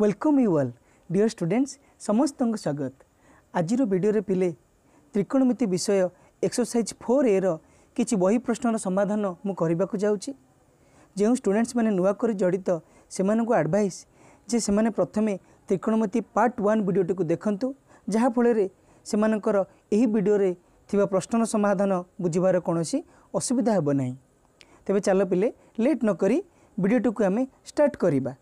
welcome you all dear students ସମସ୍ତଙ୍କୁ ସ୍ୱାଗତ ଆଜିର ଭିଡ଼ିଓରେ ପିଲେ ତ୍ରିକୋଣମିତି ବିଷୟ ଏକ୍ସରସାଇଜ୍ ଫୋର୍ ଏର କିଛି ବହି ପ୍ରଶ୍ନର ସମାଧାନ ମୁଁ କରିବାକୁ ଯାଉଛି ଯେଉଁ ଷ୍ଟୁଡେଣ୍ଟସ୍ମାନେ ନୂଆକରି ଜଡ଼ିତ ସେମାନଙ୍କୁ ଆଡ଼ଭାଇସ୍ ଯେ ସେମାନେ ପ୍ରଥମେ ତ୍ରିକୋଣମିତି ପାର୍ଟ ୱାନ୍ ଭିଡ଼ିଓଟିକୁ ଦେଖନ୍ତୁ ଯାହାଫଳରେ ସେମାନଙ୍କର ଏହି ଭିଡ଼ିଓରେ ଥିବା ପ୍ରଶ୍ନର ସମାଧାନ ବୁଝିବାର କୌଣସି ଅସୁବିଧା ହେବ ନାହିଁ ତେବେ ଚାଲ ପିଲେ ଲେଟ୍ ନକରି ଭିଡ଼ିଓଟିକୁ ଆମେ ଷ୍ଟାର୍ଟ କରିବା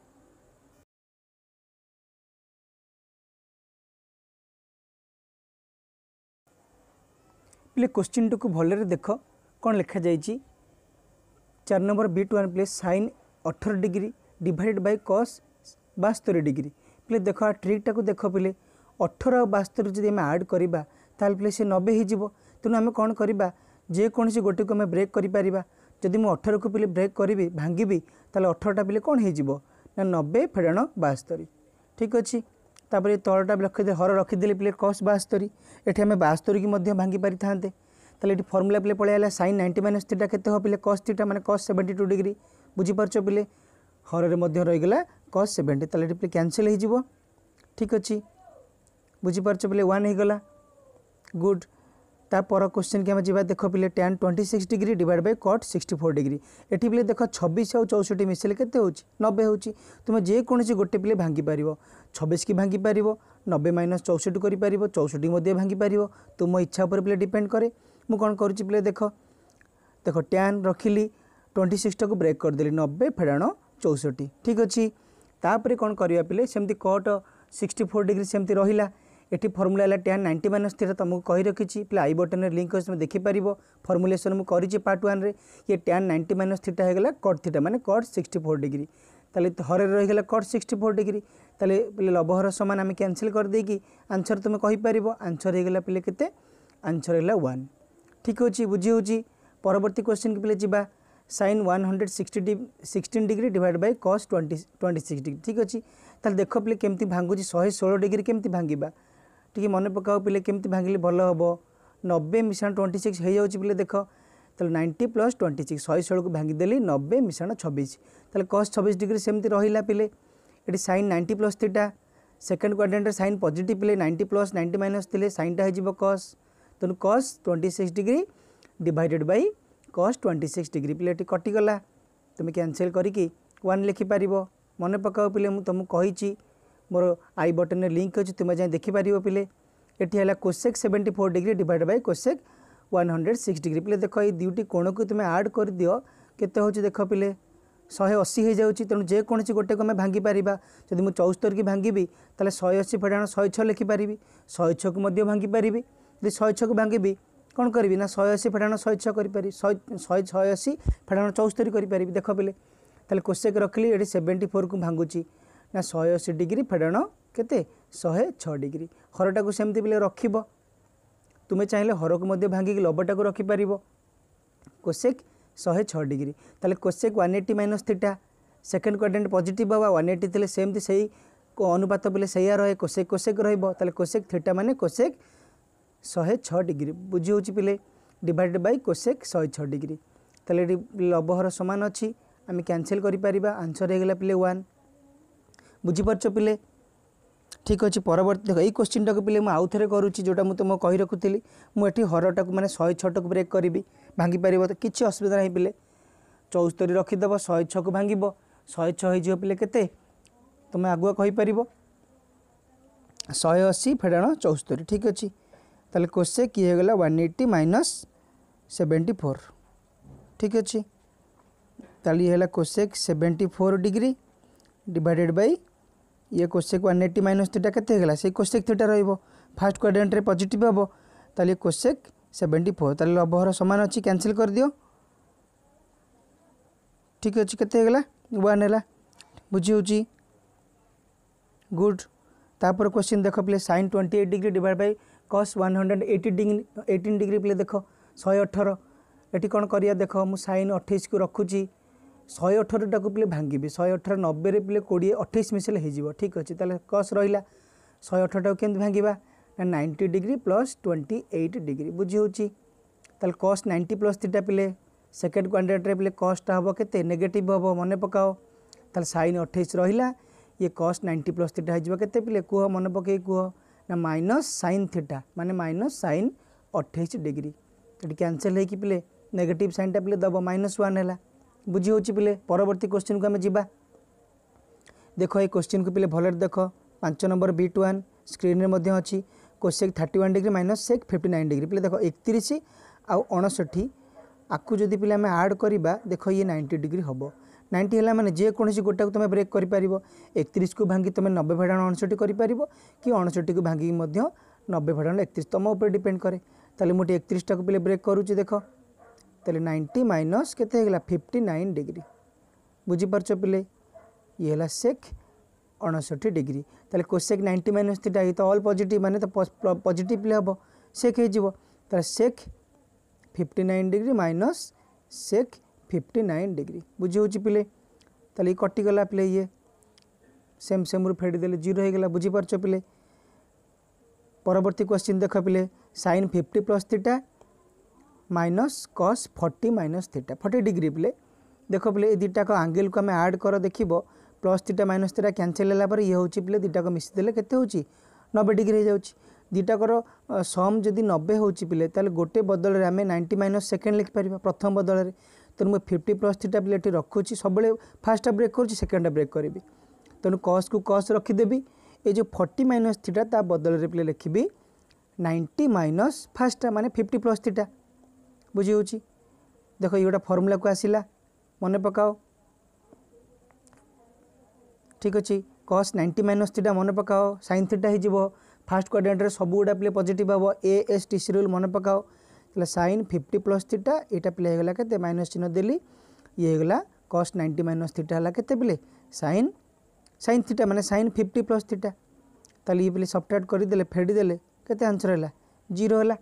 ପ୍ଲେ କୋଶ୍ଚିନ୍ଟିକୁ ଭଲରେ ଦେଖ କ'ଣ ଲେଖାଯାଇଛି ଚାରି ନମ୍ବର ବି ଟୁ ୱାନ୍ ପ୍ଲେ ସାଇନ୍ ଅଠର ଡିଗ୍ରୀ ଡିଭାଇଡ଼େଡ଼ ବାଇ କସ୍ ବାସ୍ତରୀ ଡିଗ୍ରୀ ପ୍ଲେ ଦେଖ ଆ ଟ୍ରିକ୍ଟାକୁ ଦେଖ ପିଲେ ଅଠର ଆଉ ବାସ୍ତରୀ ଯଦି ଆମେ ଆଡ଼୍ କରିବା ତାହେଲେ ପିଲେ ସେ ନବେ ହୋଇଯିବ ତେଣୁ ଆମେ କ'ଣ କରିବା ଯେକୌଣସି ଗୋଟିକୁ ଆମେ ବ୍ରେକ୍ କରିପାରିବା ଯଦି ମୁଁ ଅଠରକୁ ପିଲେ ବ୍ରେକ୍ କରିବି ଭାଙ୍ଗିବି ତାହେଲେ ଅଠରଟା ପିଲେ କ'ଣ ହୋଇଯିବ ନା ନବେ ଫେଡ଼ାଣ ବାସ୍ତରୀ ଠିକ୍ ଅଛି ତାପରେ ତଳଟା ରଖିଦେଲେ ହର ରଖିଦେଲେ ପିଲେ କସ୍ ବାସ୍ତରୀ ଏଠି ଆମେ ବାସ୍ତରୀକି ମଧ୍ୟ ଭାଙ୍ଗି ପାରିଥାନ୍ତେ ତାହେଲେ ଏଠି ଫର୍ମୁଲା ପିଲେ ପଳେଇ ଆସିଲା ସାଇନ୍ ନାଇଣ୍ଟି ମାଇନସ୍ ଥିଟା କେତେ ହେବ ପିଲେ କସ୍ ଥିଟା ମାନେ କସ୍ ସେଭେଣ୍ଟି ଟୁ ଡିଗ୍ରୀ ବୁଝିପାରୁଛ ପିଲେ ହରରେ ମଧ୍ୟ ରହିଗଲା କସ୍ ସେଭେଣ୍ଟି ତାହେଲେ ଏଠି ପିଲେ କ୍ୟାନସଲ୍ ହୋଇଯିବ ଠିକ୍ ଅଛି ବୁଝିପାରୁଛ ପିଲେ ୱାନ୍ ହୋଇଗଲା ଗୁଡ଼୍ ତାପର କ୍ୱେଶ୍ଚିନ୍ କି ଆମେ ଯିବା ଦେଖ ପିଲେ tan twenty six degree divide by cot sixty four degree ଏଠି ପିଲେ ଦେଖ ଛବିଶ ଆଉ ଚଉଷଠି ମିଶିଲେ କେତେ ହେଉଛି ନବେ ହେଉଛି ତୁମେ ଯେକୌଣସି ଗୋଟେ ପିଲେ ଭାଙ୍ଗିପାରିବ ଛବିଶକି ଭାଙ୍ଗିପାରିବ ନବେ ମାଇନସ୍ ଚଉଷଠି କରିପାରିବ ଚଉଷଠି ମଧ୍ୟ ଭାଙ୍ଗିପାରିବ ତୁମ ଇଚ୍ଛା ଉପରେ ପିଲେ ଡିପେଣ୍ଡ କରେ ମୁଁ କ'ଣ କରୁଛି ପିଲେ ଦେଖ ଦେଖ ଟ୍ୟାନ୍ ରଖିଲି ଟ୍ୱେଣ୍ଟି ସିକ୍ସଟାକୁ ବ୍ରେକ୍ କରିଦେଲି ନବେ ଫେଡ଼ାଣ ଚଉଷଠି ଠିକ୍ ଅଛି ତାପରେ କ'ଣ କରିବା ପିଲେ ସେମିତି କଟ୍ ସିକ୍ସଟି ଫୋର୍ ଡିଗ୍ରୀ ସେମିତି ରହିଲା এটি ফর্মুলা হল ট্যান নাইনটি মাইনাস থিটা তুমକୁ কই রাখি প্লে আই বটনের লিঙ্ক করে তুমি দেখিপারিব ফর্মুলেসন মু করিছি পার্ট ওয়ান ইয়ে ট্যান নাইনটি মাইনাস থিটা হয়ে গেল কট থিটা মানে কট সিক্সটি ফোর ডিগ্রি তাহলে হরের গেল কট সিক্সটি ফোর ডিগ্রি তাহলে পিলে লবহর সমান আমি ক্যানসেল করে দিয়ে আনসর তুমি কইপারিব আনসর হয়ে গেল পিলে কেতে আনসর হল ওয়ান ঠিক আছে বুঝি হচ্ছে পরবর্তী কোশ্চিন পিলে যা sine one hundred sixty sixteen degree divided by cos twenty twenty six degree ঠিক আছে তাহলে দেখ পিলে কেমতি ভাঙ্গুছি শহে ষোলো ডিগ্রি কেমতি ভাঙ্গিবা ଟିକେ ମନେ ପକାଅ ପିଲେ କେମିତି ଭାଙ୍ଗିଲେ ଭଲ ହେବ ନବେ ମିଶାଣ ଟ୍ୱେଣ୍ଟି ସିକ୍ସ ହୋଇଯାଉଛି ପିଲେ ଦେଖ ତାହେଲେ ନାଇଣ୍ଟି ପ୍ଲସ୍ ଟ୍ୱେଣ୍ଟି ସିକ୍ସ ଶହେ ଷୋହଳକୁ ଭାଙ୍ଗିଦେଲି ନବେ ମିଶାଣ ଛବିଶ ତାହେଲେ କସ୍ ଛବିଶ ଡିଗ୍ରୀ ସେମିତି ରହିଲା ପିଲେ ଏଠି sine ninety plus theta second କ୍ୱାଡ୍ରାଣ୍ଟରେ ସାଇନ୍ ପଜିଟିଭ୍ ପିଲେ ନାଇଣ୍ଟି ପ୍ଲସ୍ ନାଇଣ୍ଟି ମାଇନସ୍ ଥିଲେ ସାଇନ୍ଟା ହୋଇଯିବ କସ୍ ତେଣୁ cos twenty six degree divided by cos twenty six degree ପିଲେ ଏଠି କଟିଗଲା ତୁମେ କ୍ୟାନସେଲ୍ କରିକି ୱାନ୍ ଲେଖିପାରିବ ମନେ ପକାଅ ପିଲେ ମୁଁ ତୁମକୁ କହିଛି ମୋର ଆଇ ବଟନ୍ରେ ଲିଙ୍କ୍ ଅଛି ତୁମେ ଯାଇ ଦେଖିପାରିବ ପିଲେ ଏଠି ହେଲା cosec seventy four degree divide by cosec one hundred six degree ପିଲେ ଦେଖ ଏଇ ଦୁଇଟି କୋଣକୁ ତୁମେ ଆଡ଼୍ କରିଦିଅ କେତେ ହେଉଛି ଦେଖ ପିଲେ ଶହେ ଅଶୀ ହୋଇଯାଉଛି ତେଣୁ ଯେକୌଣସି ଗୋଟେକୁ ଆମେ ଭାଙ୍ଗିପାରିବା ଯଦି ମୁଁ ଚଉସ୍ତରୀକି ଭାଙ୍ଗିବି ତାହେଲେ ଶହେ ଅଶୀ ଫେଡ଼ାଣ ଶହେ ଛଅ ଲେଖିପାରିବି ଶହେ ଛଅକୁ ମଧ୍ୟ ଭାଙ୍ଗିପାରିବି ଯଦି ଶହେ ଛଅକୁ ଭାଙ୍ଗିବି କ'ଣ କରିବି ନା ଶହେ ଅଶୀ ଫେଡ଼ାଣ ଶହେ ଛଅ କରିପାରିବି ଶହେ ଶହେ ଶହେ ଅଶୀ ଫେଡ଼ାଣ ଚଉସ୍ତରୀ କରିପାରିବି ଦେଖ ପିଲେ ତାହେଲେ କୋଶେକ୍ ରଖିଲି ଏଠି ସେଭେଣ୍ଟି ଫୋର୍କୁ ଭାଙ୍ଗୁଛି ନା ଶହେ ଅଶୀ ଡିଗ୍ରୀ ଫେଡ଼ଣ କେତେ ଶହେ ଛଅ ଡିଗ୍ରୀ ହରଟାକୁ ସେମିତି ବେଲେ ରଖିବ ତୁମେ ଚାହିଁଲେ ହରକୁ ମଧ୍ୟ ଭାଙ୍ଗିକି ଲବଟାକୁ ରଖିପାରିବ କୋଶେକ୍ ଶହେ ଛଅ ଡିଗ୍ରୀ ତାହେଲେ cosec one eighty minus theta second quadrant positive ହେବ ୱାନ୍ ଏଇଟି ଥିଲେ ସେମିତି ସେଇ ଅନୁପାତ ବେଲେ ସେଇଆ ରହେ କୋଶେକ୍ କୋଶେକ୍ ରହିବ ତାହେଲେ କୋଶେକ୍ ଥିଟା ମାନେ କୋଶେକ୍ ଶହେ ଛଅ ଡିଗ୍ରୀ ବୁଝି ହେଉଛି ପିଲେ ଡିଭାଇଡ଼େଡ଼ ବାଇ କୋଶେକ୍ ଶହେ ଛଅ ଡିଗ୍ରୀ ତାହେଲେ ଏଠି ଲବହର ସମାନ ଅଛି আমি ক্যানসেল করে পারা আনসর হয়ে গেল পিলে ওয়ান ବୁଝିପାରୁଛ ପିଲେ ଠିକ୍ ଅଛି ପରବର୍ତ୍ତୀ ଦେଖ ଏଇ କୋଶ୍ଚିନ୍ଟାକୁ ପିଲେ ମୁଁ ଆଉ ଥରେ କରୁଛି ଯେଉଁଟା ମୁଁ ତୁମକୁ କହି ରଖୁଥିଲି ମୁଁ ଏଠି ହରଟାକୁ ମାନେ ଶହେ ଛଅଟାକୁ ବ୍ରେକ୍ କରିବି ଭାଙ୍ଗିପାରିବ ତ କିଛି ଅସୁବିଧା ନାହିଁ ପିଲେ ଚଉସ୍ତରୀ ରଖିଦେବ ଶହେ ଛଅକୁ ଭାଙ୍ଗିବ ଶହେ ଛଅ ହେଇଯିବ ପିଲେ କେତେ ତୁମେ ଆଗୁଆ କହିପାରିବ ଶହେ ଅଶୀ ଫେଡ଼ାଣ ଚଉସ୍ତରୀ ଠିକ୍ ଅଛି ତାହେଲେ କୋଷେ କିଏ ହେଇଗଲା one eighty minus seventy four ଠିକ୍ ଅଛି ତାହେଲେ ଇଏ ହେଲା cosec seventy four degree divided by ଇଏ cosec one eighty minus theta କେତେ ହେଇଗଲା ସେଇ କୋଶେକ୍ ଥିଟା ରହିବ ଫାର୍ଷ୍ଟ କ୍ୱାଡ୍ରାଣ୍ଟରେ ପଜିଟିଭ୍ ହେବ ତାହେଲେ କୋଶେକ୍ ସେଭେଣ୍ଟି ଫୋର୍ ତାହେଲେ ଲବହର ସମାନ ଅଛି କ୍ୟାନସଲ୍ କରିଦିଅ ଠିକ୍ ଅଛି କେତେ ହେଇଗଲା ୱାନ୍ ହେଲା ବୁଝି ହେଉଛି ଗୁଡ୍ ତାପରେ କ୍ୱେଶ୍ଚିନ୍ ଦେଖ ପ୍ଲେ sine twenty eight degree divide by cos one hundred eighty degree eighteen degree ପ୍ଲେ ଦେଖ ଶହେ ଅଠର ଏଠି କ'ଣ କରିବା ଦେଖ ମୁଁ ସାଇନ୍ ଅଠେଇଶକୁ ରଖୁଛି शहे अठरटा को पे भांगी शहे अठर नब्बे पे कोड़े अठाई मिसले हो ठीक अच्छे तेल कस रहा शहे अठरटा के भांगा ना ninety degree plus twenty eight degree बुझी कस नाइंटी प्लस थीटा पिले सेकेंड क्वांटिटे पे कसटा हम के नेगेट हम मन पकाओ तेल सैन अठाई रहा ये कस नाइंटी प्लस थ्रीटा होते पिले कह मन पक कह ना माइनस सैन थीटा मानने माइनस सैन अठाई डिग्री तो कैनसल होगी पिले नेगेटिव सैनटा पे दब माइनस है বুঝি ହେଉଛି ପିଲେ ପରବର୍ତ୍ତୀ କୋଶ୍ଚିନ୍କୁ ଆମେ ଯିବା ଦେଖ ଏ କୋଶ୍ଚିନ୍କୁ ପିଲେ ଭଲରେ ଦେଖ ପାଞ୍ଚ ନମ୍ବର ବିଟ୍ ୱାନ୍ ସ୍କ୍ରିନ୍ରେ ମଧ୍ୟ ଅଛି cosec thirty one degree minus sec fifty nine degree ପିଲେ ଦେଖ ଏକତିରିଶ ଆଉ ଅଣଷଠି ଆକୁ ଯଦି ପିଲେ ଆମେ ଆଡ଼୍ କରିବା ଦେଖ ଇଏ ନାଇଣ୍ଟି ଡିଗ୍ରୀ ହେବ নাইনটি হল মানে যেকোনসি গোটাকে তুমি ব্রেক করে পাব একত্রিশ কু ভাঙ্গি তুমি নবে ভেড়াণ অনষটি করে পাব কি অনষটি কু ভাঙ্গি নবে ভেড়াণ একত্রিশ তুম উপরে ডিপেড করে তাহলে মুটি একত্রিশটা পিলে ব্রেক করুছি দেখ तेल नाइंटी माइनस के फिफ्टी नाइन डिग्री बुझिपार पिले ये सेक् अणसठी डिग्री तेल कोशेक नाइंटी माइनस थीटा तो अल् पजिट मान तो पजिट पे sec sec fifty nine degree minus sec fifty nine degree बुझे पिले तो ये कटिगला पे ये सेम सेम रु फेड जीरो बुझिपार पिले परवर्ती क्वेश्चन देख पिले sine fifty plus theta minus cos फर्ट माइनस थीटा फर्टी डिग्री बोले देख बोले ये दुटाक आंगेल को आम आड कर देख plus theta minus theta cancel होगापर ये हूँ बोले दुटाक मिसीदे के नबे डिग्री हो जाए दुटाकर सम जदि नबे हूँ बिले तो गोटे बदल में आम नाइंटी माइनस सेकेंड लिखिपर प्रथम बदल तेणु मुझे फिफ्टी प्लस थीटा बिले रखुच्छी सब फास्टा ब्रेक कर सेकेंडा ब्रेक करी तेणु कस को कस रखिदेवि ये जो फर्टी माइनस थीटा ता बदल पे लिखी नाइंटी माइनस फास्टा मानने फिफ्टी प्लस थीटा ବୁଝିହେଉଛି ଦେଖ ଏଇ ଗୋଟେ ଫର୍ମୁଲାକୁ ଆସିଲା ମନେ ପକାଅ ଠିକ୍ ଅଛି କସ୍ ନାଇଣ୍ଟି ମାଇନସ୍ ଥିଟା ମନେ ପକାଅ ସାଇନ୍ ଥିଟା ହେଇଯିବ ଫାର୍ଷ୍ଟ କ୍ୱାଡ୍ରାଣ୍ଟରେ ସବୁଗୁଡ଼ା ପ୍ଲେ ପଜିଟିଭ୍ ହେବ A S T C rule ମନେ ପକାଅ ତାହେଲେ ସାଇନ୍ ଫିଫ୍ଟି ପ୍ଲସ୍ ଥିଟା ଏଇଟା ପ୍ଲେ ହେଇଗଲା କେତେ ମାଇନସ୍ ଚିହ୍ନ ଦେଲି ଇଏ ହେଇଗଲା କସ୍ ନାଇଣ୍ଟି ମାଇନସ୍ ଥିଟା ହେଲା କେତେ ପ୍ଲେ ସାଇନ୍ সাইন থিটা মানে সাইন ফিফটি প্লস থিটা তাহলে ইয়ে পেলে সবট্রাক্ট করে দিলে ফেড়ি দেলে কেতে আনসর হল জিরো হলা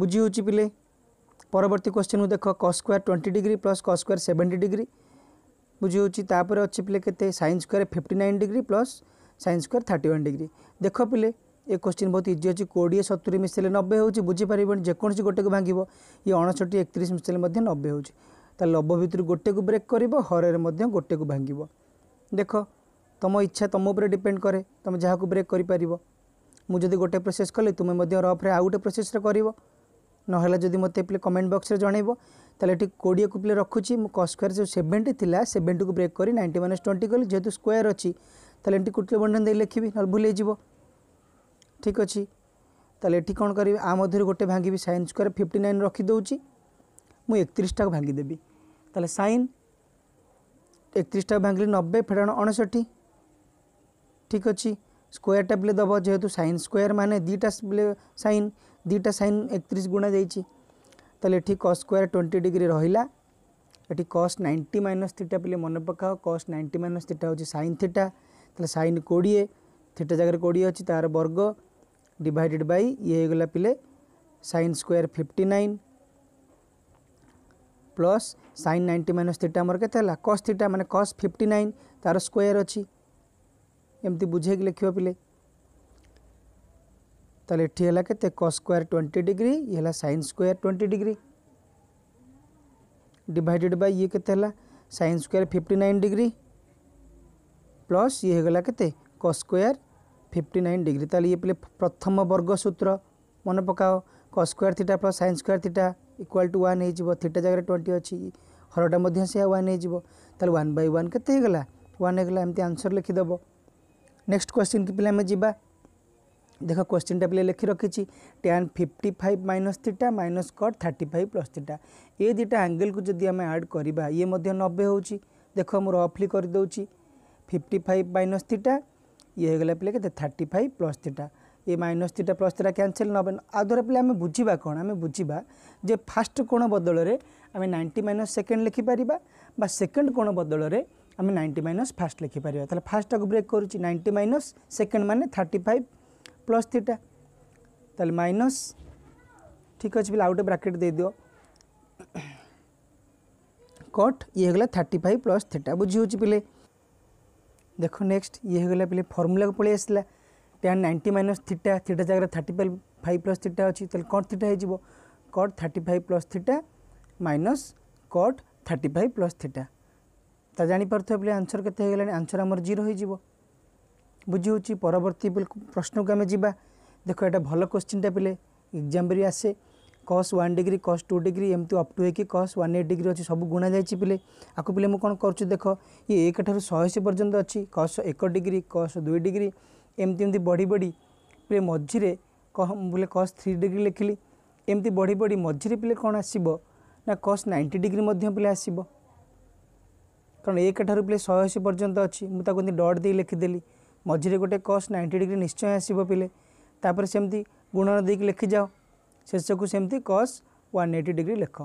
বুঝি হচ্ছে পিলে পরবর্তী কোশ্চেন দেখ cos square twenty degree plus cos square seventy degree বুঝি হচ্ছে তাপরে অছি পিলে কেতে sine square fifty nine degree plus sine square thirty one degree দেখ পিলে ଏ କୋଶ୍ଚିନ୍ ବହୁତ ଇଜି ଅଛି କୋଡ଼ିଏ ସତୁରି ମିଶାଇଲେ ନବେ ହେଉଛି ବୁଝିପାରିବନି ଯେକୌଣସି ଗୋଟେକୁ ଭାଙ୍ଗିବ ଇଏ ଅଣଷଠି ଏକତିରିଶ ମିଶାଇଲେ ମଧ୍ୟ ନବେ ହେଉଛି ତା ଲବ ଭିତରୁ ଗୋଟେକୁ ବ୍ରେକ୍ କରିବ ହରରେ ମଧ୍ୟ ଗୋଟେକୁ ଭାଙ୍ଗିବ ଦେଖ ତୁମ ଇଚ୍ଛା ତୁମ ଉପରେ ଡିପେଣ୍ଡ କରେ ତୁମେ ଯାହାକୁ ବ୍ରେକ୍ କରିପାରିବ ମୁଁ ଯଦି ଗୋଟେ ପ୍ରୋସେସ୍ କଲି ତୁମେ ମଧ୍ୟ ରଫ୍ରେ ଆଉ ଗୋଟେ ପ୍ରୋସେସ୍ରେ କରିବ ନହେଲା ଯଦି ମୋତେ ପ୍ଲେ କମେଣ୍ଟ ବକ୍ସରେ ଜଣାଇବ ତାହେଲେ ଏଠି କୋଡ଼ିଏକୁ ପ୍ଲେ ରଖୁଛି ମୁଁ କସ୍କୋୟାର ଯେଉଁ ସେଭେଣ୍ଟି ଥିଲା ସେଭେଣ୍ଟିକୁ ବ୍ରେକ୍ କରି ନାଇଣ୍ଟି ମାଇନସ୍ ଟ୍ୱେଣ୍ଟି କଲି ଯେହେତୁ ସ୍କୋୟାର ଅଛି ତାହେଲେ ଏଠି କୁଟଲ ବଣ୍ଟନ ଦେଇ ଲେଖିବି ନହେଲେ ଭୁଲ ହେଇଯିବ ଠିକ୍ ଅଛି ତାହେଲେ ଏଠି କ'ଣ କରିବି ଆ ମଧ୍ୟରୁ ଗୋଟେ ଭାଙ୍ଗିବି ସାଇନ୍ ସ୍କୋୟାର ଫିଫ୍ଟି ନାଇନ୍ ରଖିଦେଉଛି ମୁଁ ଏକତିରିଶଟାକୁ ଭାଙ୍ଗିଦେବି ତାହେଲେ ସାଇନ୍ ଏକତିରିଶଟାକୁ ଭାଙ୍ଗିଲି ନବେ ଫେଡ଼ାଣ ଅଣଷଠି ଠିକ୍ ଅଛି ସ୍କୋୟାରଟା ବେଲେ ଦେବ ଯେହେତୁ ସାଇନ୍ ସ୍କୋୟାର ମାନେ ଦୁଇଟା ବେଲେ ସାଇନ୍ দুইটা সাইন একত্রিশ গুণা যাইছি তাহলে এটি কস স্কোয়ার টোয়েন্টি ডিগ্রি রহিলা এটি কস নাইন্টি মাইনস থিটা পিলে মনে পকাও কস নাইন্টি মাইনস থিটা হচ্ছে সাইন থিটা তাহলে সাইন কোড়িয়ে থিটা জায়গায় কোড়িয়ে অছি তার বর্গ ডিভাইডেড বাই ইয়ে হয়ে গলা পিলে sine square fifty nine plus sine ninety minus theta আমার কেতে হল কস থিটা মানে কস ফিফটি নাইন তার স্কোয়ার অছি এমতি বুঝাইকি লেখিব পিলে ତାହେଲେ ଏଠି ହେଲା କେତେ କସ୍ ସ୍କୋୟାର୍ ଟ୍ୱେଣ୍ଟି ଡିଗ୍ରୀ ଇଏ ହେଲା sine square twenty degree divided by ଇଏ କେତେ ହେଲା sine square fifty nine degree plus ଇଏ ହେଇଗଲା କେତେ cos square fifty nine degree ତାହେଲେ ଇଏ ପିଲେ ପ୍ରଥମ ବର୍ଗ ସୂତ୍ର ମନେ ପକାଅ cos square theta plus sine square theta equal to one ହେଇଯିବ ଥିଟା ଜାଗାରେ ଟ୍ୱେଣ୍ଟି ଅଛି ହରଟା ମଧ୍ୟ ସେୟା ୱାନ୍ ହେଇଯିବ ତାହେଲେ ୱାନ୍ ବାଇ ୱାନ୍ କେତେ ହେଇଗଲା ୱାନ୍ ହେଇଗଲା ଏମିତି ଆନ୍ସର୍ ଲେଖିଦେବ ନେକ୍ସଟ କ୍ୱେଶ୍ଚିନ୍କି ପିଲା ଆମେ ଯିବା দেখ কোশ্চিনটা পিলে লিখি রকিছি tan fifty five minus theta minus cot thirty five plus theta এ দুইটা আঙ্গেলকে যদি আমি আড করা ইয়ে মধ্যে নবে হচ্ছে দেখ মু রফলি করেদি ফিফটি ফাইভ মাইনস থিটা ইয়ে হয়ে গেল পিলে কে থার্টি ফাইভ প্লস থিটা ये minus theta plus theta cancel ना आधार पे आम बुझा कौन आम बुझा जे फास्ट कोण बदल आम नाइंटी माइनस सेकेंड लिखिपर बा सेकेंड कोण बदल आम नाइंटी माइनस फास्ट लिखिपर फास्ट टाक ब्रेक करुच्ची नाइंटी माइनस सेकेंड मैंने थर्टी फाइव प्लस थीटा তাহলে মাইনস ঠিক আছে পিলা আউটে ব্রাকেট দিয়ে দিও কট ইয়ে হয়ে গেল থার্টি ফাইভ প্লস থিটা বুঝি হচ্ছে পিলে দেখো নেক্সট ইয়ে হয়ে গেল পিলে ফর্মুলা পড়ে আসলা tan ninety minus theta theta জায়গায় থার্টি ফাইভ প্লস থিটা অছি তাহলে কট থিটা হয়ে যাব cot thirty five plus theta minus cot thirty five plus theta তা জাঁপার পিলে আনসর কেতে হয়ে গেল আনসর আমার জিরো হয়ে যাব ବୁଝିହେଉଛି ପରବର୍ତ୍ତୀ ପ୍ରଶ୍ନକୁ ଆମେ ଯିବା ଦେଖ ଏଇଟା ଭଲ କୋଶ୍ଚିନ୍ଟା ପିଲେ ଏକ୍ଜାମ୍ରେ ଆସେ cos one degree cos two degree ଏମିତି ଅପ୍ ଟୁ ହେଇକି କସ୍ ୱାନ୍ ଏଇଟ୍ ଡିଗ୍ରୀ ଅଛି ସବୁ ଗୁଣା ଯାଇଛି ପିଲେ ଆକୁ ପିଲେ ମୁଁ କ'ଣ କରୁଛି ଦେଖ ଇଏ ଏକଠାରୁ ଶହେଅଶୀ ପର୍ଯ୍ୟନ୍ତ ଅଛି କସ୍ ଏକ ଡିଗ୍ରୀ କସ୍ ଦୁଇ ଡିଗ୍ରୀ ଏମିତି ଏମିତି ବଢ଼ି ବଢ଼ି ପିଲେ ମଝିରେ ବୋଲେ କସ୍ ଥ୍ରୀ ଡିଗ୍ରୀ ଲେଖିଲି ଏମିତି ବଢ଼ି ବଢ଼ି ମଝିରେ ପିଲେ କ'ଣ ଆସିବ ନା କସ୍ ନାଇଣ୍ଟି ଡିଗ୍ରୀ ମଧ୍ୟ ପିଲେ ଆସିବ କାରଣ ଏକଠାରୁ ପିଲେ ଶହେଅଶୀ ପର୍ଯ୍ୟନ୍ତ ଅଛି ମୁଁ ତାକୁ ଏମିତି ଡଟ୍ ଦେଇ ଲେଖିଦେଲି ମଝିରେ ଗୋଟେ କସ୍ ନାଇଣ୍ଟି ଡିଗ୍ରୀ ନିଶ୍ଚୟ ଆସିବ ପିଲେ ତାପରେ ସେମିତି ଗୁଣନ ଦେଇକି ଲେଖିଯାଅ ଶେଷକୁ ସେମିତି କସ୍ ୱାନ୍ ଏଇଟି ଡିଗ୍ରୀ ଲେଖ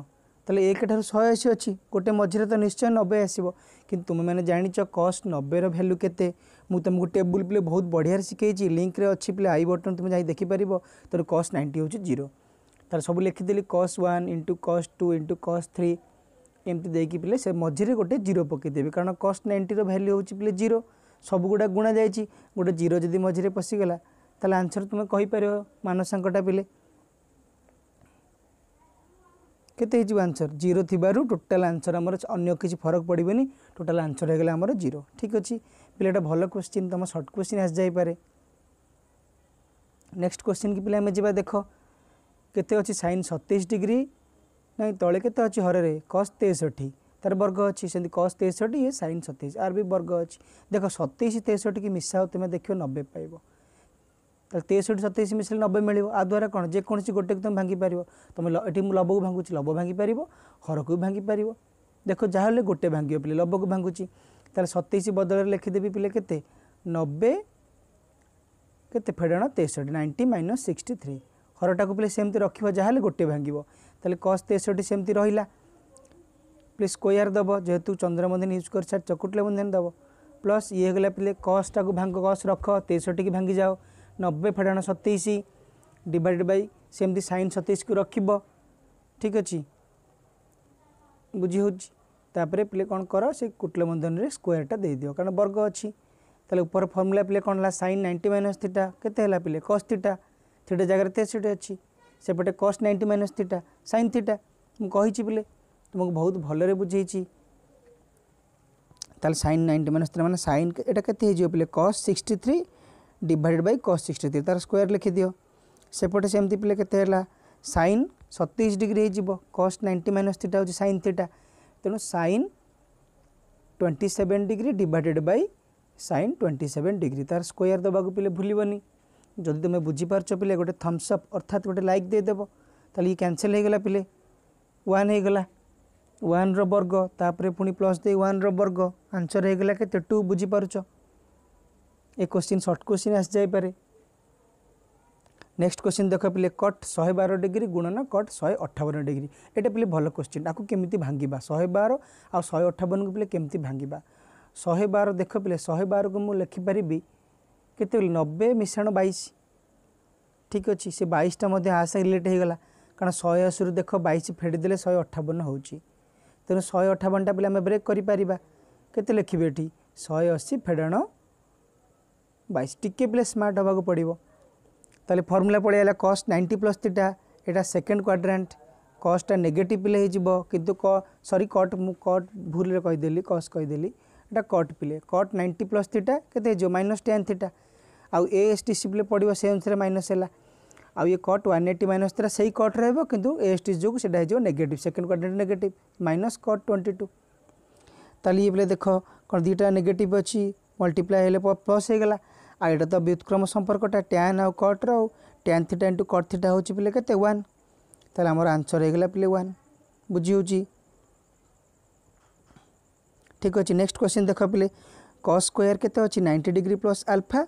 ତାହେଲେ ଏକଠାରୁ ଶହେ ଅଶୀ ଅଛି ଗୋଟେ ମଝିରେ ତ ନିଶ୍ଚୟ ନବେ ଆସିବ କିନ୍ତୁ ତୁମେମାନେ ଜାଣିଛ କସ୍ ନବେର ଭ୍ୟାଲୁ କେତେ ମୁଁ ତୁମକୁ ଟେବୁଲ୍ ପିଲେ ବହୁତ ବଢ଼ିଆରେ ଶିଖେଇଛି ଲିଙ୍କରେ ଅଛି ପିଲେ ଆଇ ବଟନ୍ ତୁମେ ଯାଇ ଦେଖିପାରିବ ତେଣୁ କସ୍ ନାଇଣ୍ଟି ହେଉଛି ଜିରୋ ତାର ସବୁ ଲେଖିଦେଲି cos one into cos two into cos three ଏମିତି ଦେଇକି ପିଲେ ସେ ମଝିରେ ଗୋଟେ ଜିରୋ ପକାଇଦେବି କାରଣ କସ୍ ନାଇଣ୍ଟିର ଭ୍ୟାଲ୍ୟୁ ହେଉଛି ପିଲେ ଜିରୋ सबगुडा गुणाइज गए जिरो जिरे जीरो जदी तैपार मन साङ्कटा पहिले केत्य आन्सर जिरो थि टोटा आन्सर आम अन्य कि फरक पर्यो नि टोटा आन्सर होइला जिरो ठिक अहि पहिला एउटा भल क्विन् तम सर्ट क्वेसन आस नेक्सट क्वेस्चिन् कि पहिला देखे सइन् सतैस डिग्री नै तर कस् तेसी तार वर्ग अच्छी से कस तेसठ ये सैन सतैश आर भी वर्ग अच्छी देख सतैश तेसठ की मिसाओ तुम्हें देख नबे पाइब तेसठ सतैश मिसाइल नबे मिल आ द्वारा कौन जेकोसी गोटे तुम भांगी पार तुम ये लव को भांगू लब भांगी पार हर को भी भांगी पार देख जहाँ गोटे भांग पे लब को भांगू ତାହେଲେ ସତେଇଶ ବଦଳରେ ଲେଖିଦେବି ପିଲେ नबे के फेड़ तेसठ नाइंटी माइनस ମାଇନସ୍ थ्री हरटा को ପିଲେ ସେମିତି ରଖିବ ଯାହାହେଲେ ଗୋଟିଏ ଭାଙ୍ଗିବ ତାହେଲେ କସ୍ ତେଷଠି ସେମିତି প্লিজ স্কোয়ার দেব যেহেতু চন্দ্র বন্ধনী ইউজ করে সার চকুটলে বন্ধনী দেব প্লস ইয়ে হয়ে পিলে কসটাকে ভাঙ্গ কস রখ তেষট্টিকে ভাঙ্গি যাও নব্বই ফেড়াণ সতেইশ ডিভাইড বাই সেমতি সাইন সতেইশকে রখব ঠিক আছে বুঝি হচ্ছে তাপরে পিলে কোণ কর সে কুটলে বন্ধনী স্কোয়ারটা দিয়ে দিও কারণ বর্গ অছি তাহলে উপর ফর্মুলা পিলে কোণ হল সাইন নাইনটি মাইনস থিটা কেতে হল পিলে কস থিটা থিটা জায়গায় তেষট্টি অছি সেপটে cos ninety minus theta sine theta ମୁଁ କହିଛି ବୋଲେ तुमको बहुत भलरे बुझे ताल सैन नाइंटी माइनस थ्री मैंने सैन यहाँ के cos sixty three divided by cos sixty three तार स्क्वयर लिखिदि सेपटे सेमती पे के सैन सतैश डिग्री होस नाइंटी माइनस थीटा हूँ सैन थीटा तेणु sine twenty seven degree divided by sine twenty seven degree तार स्क्वयर देवाक पे भूलनि जदि तुम्हें बुझीपारच पे गोटे थम्सअप अर्थात गोटे लाइक देदेव ताल ये कैनसल होगा पे वन ୱାନ୍ର ବର୍ଗ ତାପରେ ପୁଣି ପ୍ଲସ୍ ଦେଇ ୱାନ୍ର ବର୍ଗ ଆନ୍ସର୍ ହେଇଗଲା କେତେ ଟୁ ବୁଝିପାରୁଛ ଏ କୋଶ୍ଚିନ୍ ସର୍ଟ କୋଶ୍ଚିନ୍ ଆସିଯାଇପାରେ ନେକ୍ସଟ କୋଶ୍ଚିନ୍ ଦେଖ ପିଲେ କଟ୍ ଶହେ ବାର ଡିଗ୍ରୀ ଗୁଣନ କଟ୍ ଶହେ ଅଠାବନ ଡିଗ୍ରୀ ଏଇଟା ପିଲେ ଭଲ କୋଶ୍ଚିନ୍ ତାକୁ କେମିତି ଭାଙ୍ଗିବା ଶହେ ବାର ଆଉ ଶହେ ଅଠାବନକୁ ପିଲେ କେମିତି ଭାଙ୍ଗିବା ଶହେ ବାର ଦେଖ ପିଲେ ଶହେ ବାରକୁ ମୁଁ ଲେଖିପାରିବି କେତେବେଳେ ନବେ ମିଶାଣ ବାଇଶ ଠିକ୍ ଅଛି ସେ ବାଇଶଟା ମଧ୍ୟ ଆସେ ରିଲେଟ୍ ହେଇଗଲା କାରଣ ଶହେ ଅଶୀରୁ ଦେଖ ବାଇଶ ଫେଡ଼ିଦେଲେ ଶହେ ଅଠାବନ ହେଉଛି ତେଣୁ ଶହେ ଅଠାବନଟା ବୋଲି ଆମେ ବ୍ରେକ୍ କରିପାରିବା କେତେ ଲେଖିବେ ଏଠି ଶହେ ଅଶୀ ଫେଡ଼ାଣ ବାଇଶ ଟିକିଏ ପିଲା ସ୍ମାର୍ଟ ହେବାକୁ ପଡ଼ିବ ତାହେଲେ ଫର୍ମୁଲା ପଳେଇ ଆସିଲା କଷ୍ଟ ନାଇଣ୍ଟି ପ୍ଲସ୍ ଥ୍ରୀଟା ଏଇଟା ସେକେଣ୍ଡ କ୍ୱାଡ୍ରାଣ୍ଟ କଷ୍ଟଟା ନେଗେଟିଭ୍ ପିଲେ ହେଇଯିବ କିନ୍ତୁ କ ସରି କଟ୍ ମୁଁ କଟ୍ ଭୁଲରେ କହିଦେଲି କସ୍ କହିଦେଲି ଏଇଟା କଟ୍ ପିଲେ କଟ୍ ନାଇଣ୍ଟି ପ୍ଲସ୍ ଥ୍ରୀଟା କେତେ ହେଇଯିବ ମାଇନସ୍ ଟେନ୍ ଥିଟା ଆଉ ଏ ଏସ୍ ଟି ସି ପିଲେ ପଡ଼ିବ ସେ ଅନୁସାରେ ମାଇନସ୍ ହେଲା आउ ये कट वन एट्टी माइनस थी से कट कि एस टी जो से negative second quadrant negative minus cot twenty two ताली ये बोले देख कौन दुईटा नेगेट अच्छी मल्टीप्लाए प्लस होगा आ ये तो व्युत्क्रम संपर्कटा टैन आउ कट्र आउ tan theta into cot theta हो पे के वन तेल आमर आंसर होगा पे वन बुझी ठीक अच्छे नेक्स्ट क्वेश्चन देख पे कस स्क्वयर के ninety degree plus alpha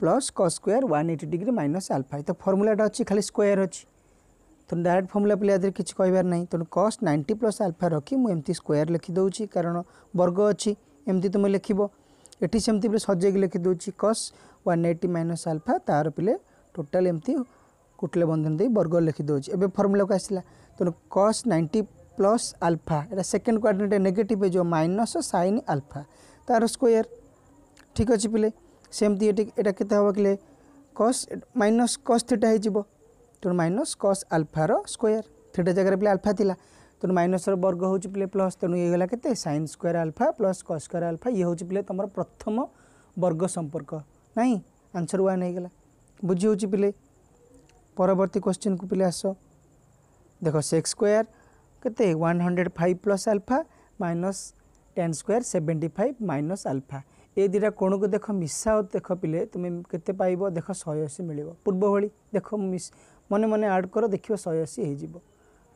plus cos square one eighty degree minus alpha तो फर्मुलाटा अच्छी खाली स्क्वयर अच्छी तेनाली डायरेक्ट फर्मुला पे याद किसी कहबार ना तेणु कस नाइंटी प्लस आलफा रखी मुझे स्क्वयर लिखिदे कारण वर्ग अच्छी एमती तुम्हें लिख ये सेमती पे सजेक लिखिदे cos one eighty minus alpha तार पे टोटाल एमती कुटले बंधन दे वर्ग लिखिदे एवं फर्मुला को आसला तेनाली कस नाइंटी प्लस आलफा यहाँ सेकेंड क्वाड्रेंट नेगेटिव हो माइनस सैन आलफा तार स्क्वयर ठीक अच्छे पे ସେମିତି ଏଠି ଏଇଟା କେତେ ହେବ କହିଲେ କସ୍ ମାଇନସ୍ କସ୍ ଥିଟା ହେଇଯିବ ତେଣୁ ମାଇନସ୍ କସ୍ ଆଲଫାର ସ୍କୋୟାର ଥିଟା ଜାଗାରେ ପିଲେ ଆଲଫା ଥିଲା ତେଣୁ ମାଇନସ୍ର ବର୍ଗ ହେଉଛି ପିଲେ ପ୍ଲସ୍ ତେଣୁ ଇଏ ହେଲା କେତେ sine square alpha plus cos square alpha ଇଏ ହେଉଛି ପିଲେ ତୁମର ପ୍ରଥମ ବର୍ଗ ସମ୍ପର୍କ ନାହିଁ ଆନ୍ସର୍ ୱାନ୍ ହେଇଗଲା ବୁଝି ହେଉଛି ପିଲେ ପରବର୍ତ୍ତୀ କ୍ୱେଶ୍ଚିନ୍କୁ ପିଲେ ଆସ ଦେଖ ସେକ୍ସ ସ୍କୋୟାର କେତେ one hundred five plus alpha minus tan square seventy five minus alpha ଏ ଦୁଇଟା କୋଣକୁ ଦେଖ ମିଶା ଦେଖ ପିଲେ ତୁମେ କେତେ ପାଇବ ଦେଖ ଶହେ ଅଶୀ ମିଳିବ ପୂର୍ବ ଭଳି ଦେଖ ମନେ ମନେ ଆଡ଼୍ କର ଦେଖିବ ଶହେ ଅଶୀ ହେଇଯିବ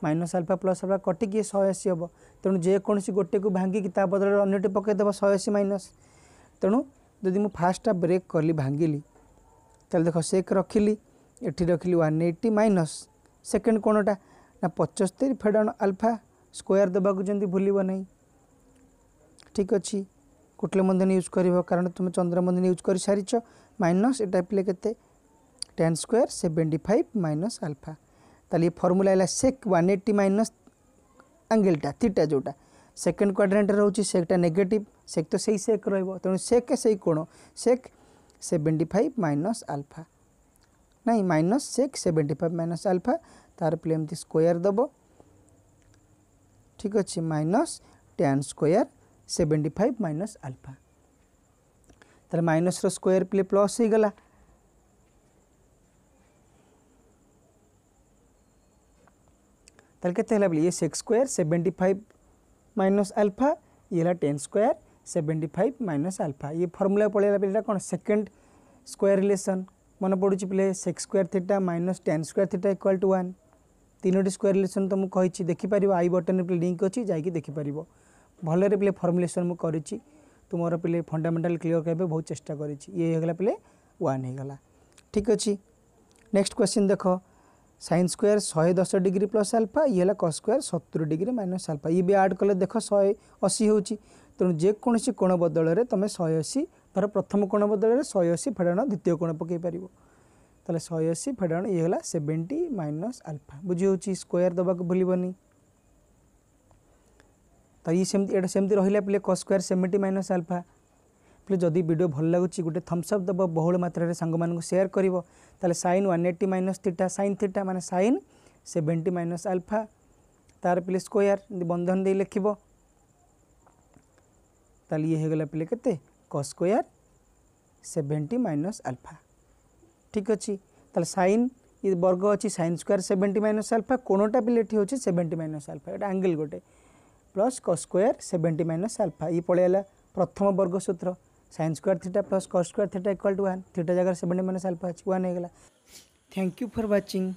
ମାଇନସ୍ ଆଲଫା ପ୍ଲସ୍ ଆଲଫା କଟିକି ଶହେ ଅଶୀ ହେବ ତେଣୁ ଯେକୌଣସି ଗୋଟେକୁ ଭାଙ୍ଗିକି ତା ବଦଳରେ ଅନ୍ୟଟି ପକାଇଦେବ ଶହେ ଅଶୀ ମାଇନସ୍ ତେଣୁ ଯଦି ମୁଁ ଫାର୍ଷ୍ଟଟା ବ୍ରେକ୍ କଲି ଭାଙ୍ଗିଲି ତାହେଲେ ଦେଖ ସେକ୍ ରଖିଲି ଏଠି ରଖିଲି ୱାନ୍ ଏଇଟି ମାଇନସ୍ ସେକେଣ୍ଡ କୋଣଟା ନା ପଚସ୍ତରୀ ଫେଡ଼ ଆଲଫା ସ୍କୋୟାର୍ ଦେବାକୁ ଯେମିତି ଭୁଲିବ ନାହିଁ ଠିକ୍ ଅଛି কুটলে বন্ধনী ইউজ করব কারণ তুমি চন্দ্র বন্ধনী ইউজ করে সারিছ মাইনস এটা পিলে কেতে tan square seventy five minus alpha তাহলে এই ফর্মুলা হল সেক ওয়ান এইটি মাইনস আঙ্গেলটা থিটা যেটা সেকেন্ড কোয়াড্রান্টে রয়েছে সেকটা নেগেটিভ সেক তো সেই সেক রহব তেমন সেক সেই কোণ sec seventy five minus alpha নাই minus sec seventy five minus alpha তার পিলে এমতি স্কোয়ার দেব ঠিক আছে minus ten square seventy five minus alpha तर माइनस रोयर पे प्लस हो गला तेत बोले ये six square seventy five minus alpha ये ten square seventy five minus alpha ये फर्मुला पड़ेगा कौन सेकेंड स्क्वयर रिलेसन मन पड़ी पे six square theta minus ten square theta equal to one तीनोटी स्क्वयर रिलेसन तो मुझे देखिपार आई बटन पे लिंक अच्छी जाइ देखिपार ଭଲରେ ପିଲେ ଫର୍ମୁଲେସନ୍ ମୁଁ କରିଛି তো মোর পিলে ফন্ডামেন্টাল ক্লিয়ার করা বহু চেষ্টা করেছি ইয়ে হয়ে গেলা পিলে ওয়ান হয়ে গেলা ঠিক আছে নেক্সট কোশ্চিন দেখ সাইন স্কোয়ার শহে দশ ডিগ্রি প্লস আলফা ইয়ে হল কস স্কোয়ার সতুরি ডিগ্রি মাইনস আলফা ইয়ে বি আড কলে দেখ শহে অশী হচ্ছে তেমন যেকোন কোণ বদলরে তুমি শহে অশী ধর প্রথম কোণ বদলরে শহে অশী ফেড়াণ দ্বিতীয় কোণ পকাই পাব তাহলে শহে অশী ফেড়াণ ইয়ে হল সেভেন্টি মাইনস আলফা বুঝি হচ্ছে স্কোয়ার দেওয়া ভুলবনি ତ ଇ ସେମିତି ଏଇଟା ସେମିତି ରହିଲା ପିଲେ cos square seventy minus alpha ପିଲେ ଯଦି ଭିଡ଼ିଓ ଭଲ ଲାଗୁଛି ଗୋଟେ ଥମ୍ସଅପ୍ ଦେବ ବହୁଳ ମାତ୍ରାରେ ସାଙ୍ଗମାନଙ୍କୁ ସେୟାର କରିବ ତାହେଲେ sine one eighty minus theta sine theta ମାନେ ସାଇନ୍ ସେଭେଣ୍ଟି ମାଇନସ୍ ଆଲଫା ତାର ପିଲେ ସ୍କୋୟାର୍ ଏମିତି ବନ୍ଧନ ଦେଇ ଲେଖିବ ତାହେଲେ ଇଏ ହେଇଗଲା ପିଲେ କେତେ cos square seventy minus alpha ଠିକ୍ ଅଛି ତାହେଲେ ସାଇନ୍ ଇ ବର୍ଗ ଅଛି sine square seventy minus alpha কোনোটা পিলে এটি হচ্ছে সেভেন্টি মাইনস আলফা এটা অ্যাঙ্গেল গোটে प्लस क स्क्वयर सेवेन्टी माइनस आल्फा ये पलैला प्रथम वर्ग सूत्र सैन स्क्वयर थीटा प्लस क square theta equal to one theta जगह सेवेन्टी माइनस आलफा अच्छी वन होगा थैंक यू फर व्वाचिंग